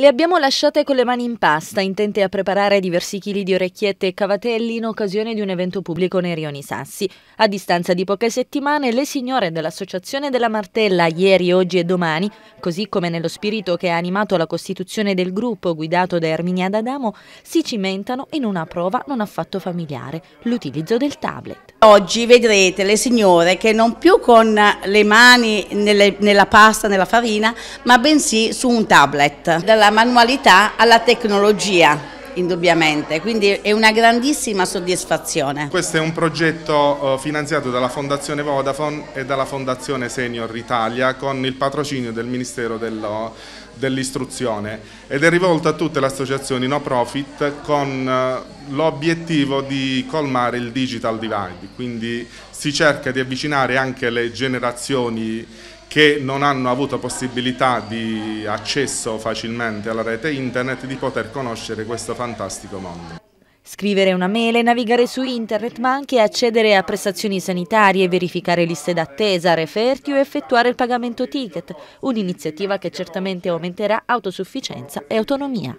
Le abbiamo lasciate con le mani in pasta, intente a preparare diversi chili di orecchiette e cavatelli in occasione di un evento pubblico nei Rioni Sassi. A distanza di poche settimane, le signore dell'Associazione della Martella, ieri, oggi e domani, così come nello spirito che ha animato la costituzione del gruppo guidato da Erminia D'Adamo, si cimentano in una prova non affatto familiare, l'utilizzo del tablet. Oggi vedrete le signore che non più con le mani nelle, nella pasta, nella farina, ma bensì su un tablet. Dalla dalla manualità alla tecnologia indubbiamente, quindi è una grandissima soddisfazione. Questo è un progetto eh, finanziato dalla Fondazione Vodafone e dalla Fondazione Senior Italia con il patrocinio del Ministero dell'Istruzione ed è rivolto a tutte le associazioni no profit con eh, l'obiettivo di colmare il digital divide, quindi si cerca di avvicinare anche le generazioni che non hanno avuto possibilità di accesso facilmente alla rete internet di poter conoscere questo fantastico mondo. Scrivere una mail, navigare su internet, ma anche accedere a prestazioni sanitarie, verificare liste d'attesa, referti o effettuare il pagamento ticket, un'iniziativa che certamente aumenterà autosufficienza e autonomia.